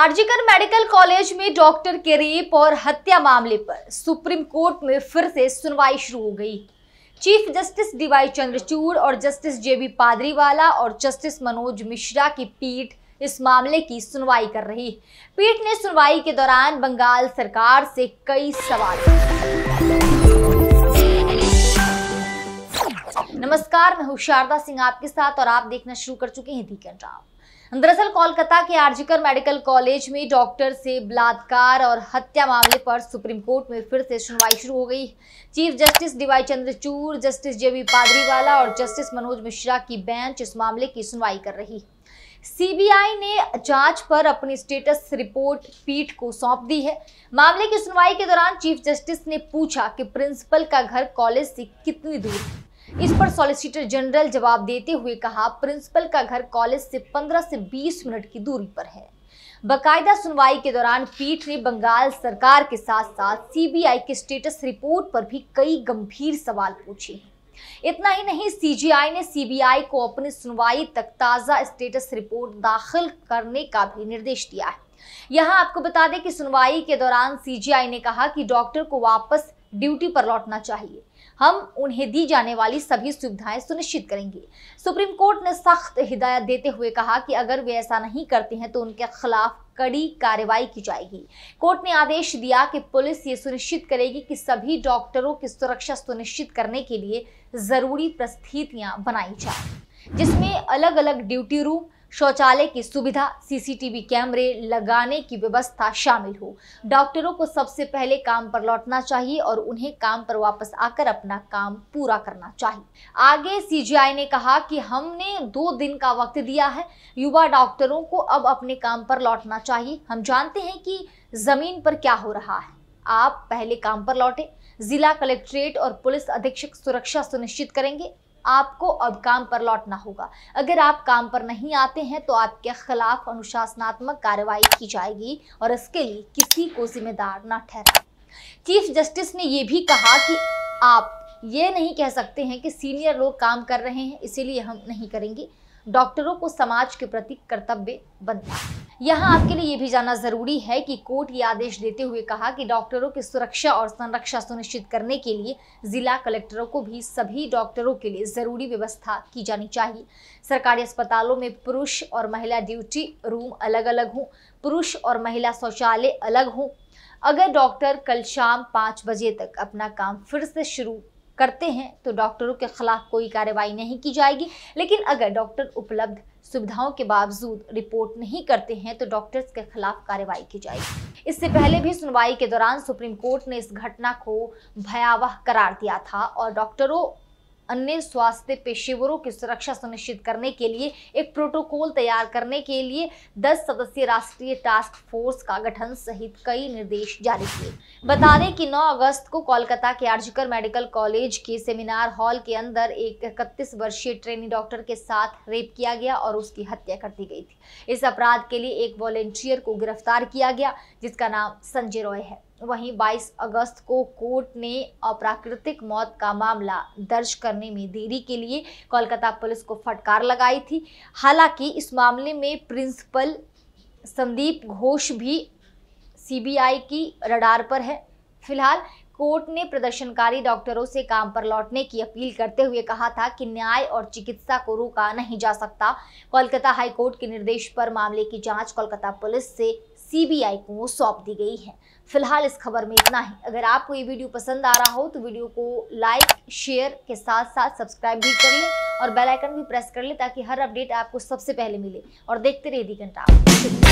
RG Kar medical college में doctor के rape और हत्या मामले पर सुप्रीम कोर्ट में फिर से सुनवाई शुरू हो गई चीफ जस्टिस डीवाई चंद्रचूड़ और जस्टिस जेबी पादरीवाला और जस्टिस मनोज मिश्रा की पीठ इस मामले की सुनवाई कर रही पीठ ने सुनवाई के दौरान बंगाल सरकार से कई सवाल नमस्कार मैं हूँ शारदा सिंह आपके साथ और आप देखना शुरू कर चुके हैं दी राव दरअसल कोलकाता के आरजीकर मेडिकल कॉलेज में डॉक्टर से बलात्कार और हत्या मामले पर सुप्रीम कोर्ट में फिर से सुनवाई शुरू हो गई chief justice DY Chandrachud justice JB Pardiwala और जस्टिस मनोज मिश्रा की बेंच इस मामले की सुनवाई कर रही सीबीआई ने जांच पर अपनी स्टेटस रिपोर्ट पीठ को सौंप दी है मामले की सुनवाई के दौरान चीफ जस्टिस ने पूछा कि प्रिंसिपल का घर कॉलेज से कितनी दूर है इस पर सॉलिसिटर जनरल जवाब देते हुए कहा प्रिंसिपल का घर कॉलेज से 15 से 20 मिनट की दूरी पर है बकायदा सुनवाई के दौरान पीठ ने बंगाल सरकार के साथ साथ सीबीआई के स्टेटस रिपोर्ट पर भी कई गंभीर सवाल पूछे इतना ही नहीं सीजीआई ने सीबीआई को अपनी सुनवाई तक ताज़ा स्टेटस रिपोर्ट दाखिल करने का भी निर्देश दिया है यहां आपको बता दें कि सुनवाई के दौरान सीजीआई ने कहा कि डॉक्टर को वापस ड्यूटी पर लौटना चाहिए हम उन्हें दी जाने वाली सभी सुविधाएं सुनिश्चित करेंगे सुप्रीम कोर्ट ने सख्त हिदायत देते हुए कहा कि अगर वे ऐसा नहीं करते हैं तो उनके खिलाफ कड़ी कार्रवाई की जाएगी कोर्ट ने आदेश दिया कि पुलिस ये सुनिश्चित करेगी कि सभी डॉक्टरों की सुरक्षा सुनिश्चित करने के लिए जरूरी प्रस्थितियां बनाई जाए जिसमें अलग अलग ड्यूटी रूम शौचालय की सुविधा सीसीटीवी कैमरे लगाने की व्यवस्था शामिल हो डॉक्टरों को सबसे पहले काम पर लौटना चाहिए और उन्हें काम पर वापस आकर अपना काम पूरा करना चाहिए आगे सीजीआई ने कहा कि हमने दो दिन का वक्त दिया है युवा डॉक्टरों को अब अपने काम पर लौटना चाहिए हम जानते हैं कि जमीन पर क्या हो रहा है आप पहले काम पर लौटे जिला कलेक्ट्रेट और पुलिस अधीक्षक सुरक्षा सुनिश्चित करेंगे आपको अब काम पर लौटना होगा अगर आप काम पर नहीं आते हैं तो आपके खिलाफ अनुशासनात्मक कार्रवाई की जाएगी और इसके लिए किसी को जिम्मेदार न ठहराए चीफ जस्टिस ने ये भी कहा कि आप ये नहीं कह सकते हैं कि सीनियर लोग काम कर रहे हैं इसीलिए हम नहीं करेंगे डॉक्टरों को समाज के प्रति कर्तव्य बनता है यहाँ आपके लिए ये भी जाना जरूरी है कि कोर्ट ये आदेश देते हुए कहा कि डॉक्टरों की सुरक्षा और संरक्षा सुनिश्चित करने के लिए जिला कलेक्टरों को भी सभी डॉक्टरों के लिए जरूरी व्यवस्था की जानी चाहिए सरकारी अस्पतालों में पुरुष और महिला ड्यूटी रूम अलग अलग हों पुरुष और महिला शौचालय अलग हों अगर डॉक्टर कल शाम पाँच बजे तक अपना काम फिर से शुरू करते हैं तो डॉक्टरों के खिलाफ कोई कार्रवाई नहीं की जाएगी लेकिन अगर डॉक्टर उपलब्ध सुविधाओं के बावजूद रिपोर्ट नहीं करते हैं तो डॉक्टर्स के खिलाफ कार्रवाई की जाएगी इससे पहले भी सुनवाई के दौरान सुप्रीम कोर्ट ने इस घटना को भयावह करार दिया था और डॉक्टरों अन्य स्वास्थ्य पेशेवरों की सुरक्षा सुनिश्चित करने के लिए एक प्रोटोकॉल तैयार करने के लिए 10 सदस्यीय राष्ट्रीय टास्क फोर्स का गठन सहित कई निर्देश जारी किए बता दें कि 9 अगस्त को कोलकाता के आर्जिकर मेडिकल कॉलेज के सेमिनार हॉल के अंदर एक इकतीस वर्षीय ट्रेनी डॉक्टर के साथ रेप किया गया और उसकी हत्या कर दी गई थी इस अपराध के लिए एक वॉलेंटियर को गिरफ्तार किया गया जिसका नाम संजय रॉय है वहीं 22 अगस्त को कोर्ट ने अप्राकृतिक मौत का मामला दर्ज करने में देरी के लिए कोलकाता पुलिस को फटकार लगाई थी हालांकि इस मामले में प्रिंसिपल संदीप घोष भी सीबीआई की रडार पर है फिलहाल कोर्ट ने प्रदर्शनकारी डॉक्टरों से काम पर लौटने की अपील करते हुए कहा था कि न्याय और चिकित्सा को रोका नहीं जा सकता कोलकाता हाई कोर्ट के निर्देश पर मामले की जांच कोलकाता पुलिस से सीबीआई को सौंप दी गई है फिलहाल इस खबर में इतना ही अगर आपको ये वीडियो पसंद आ रहा हो तो वीडियो को लाइक शेयर के साथ साथ सब्सक्राइब भी कर लें और बेलाइकन भी प्रेस कर लें ताकि हर अपडेट आपको सबसे पहले मिले और देखते रहिए दी घंटा